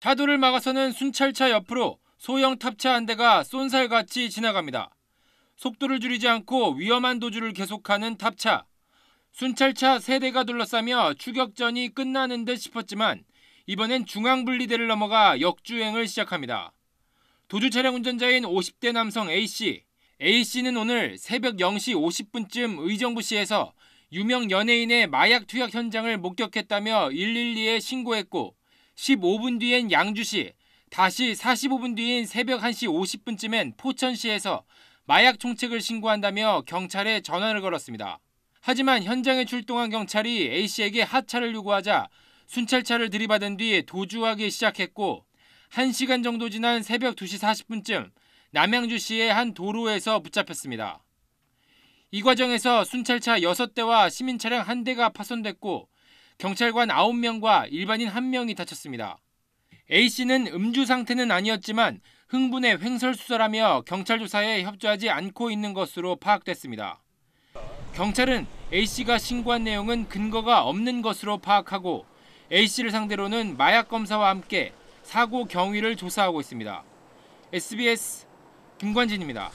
차도를 막아서는 순찰차 옆으로 소형 탑차 한 대가 쏜살같이 지나갑니다. 속도를 줄이지 않고 위험한 도주를 계속하는 탑차. 순찰차 3대가 둘러싸며 추격전이 끝나는 듯 싶었지만 이번엔 중앙분리대를 넘어가 역주행을 시작합니다. 도주 차량 운전자인 50대 남성 A씨. A씨는 오늘 새벽 0시 50분쯤 의정부시에서 유명 연예인의 마약 투약 현장을 목격했다며 112에 신고했고 15분 뒤엔 양주시, 다시 45분 뒤인 새벽 1시 50분쯤엔 포천시에서 마약 총책을 신고한다며 경찰에 전화를 걸었습니다. 하지만 현장에 출동한 경찰이 A씨에게 하차를 요구하자 순찰차를 들이받은 뒤 도주하기 시작했고 1시간 정도 지난 새벽 2시 40분쯤 남양주시의 한 도로에서 붙잡혔습니다. 이 과정에서 순찰차 6대와 시민차량 1대가 파손됐고 경찰관 9명과 일반인 1명이 다쳤습니다. A씨는 음주 상태는 아니었지만 흥분해 횡설수설하며 경찰 조사에 협조하지 않고 있는 것으로 파악됐습니다. 경찰은 A씨가 신고한 내용은 근거가 없는 것으로 파악하고 A씨를 상대로는 마약 검사와 함께 사고 경위를 조사하고 있습니다. SBS 김관진입니다.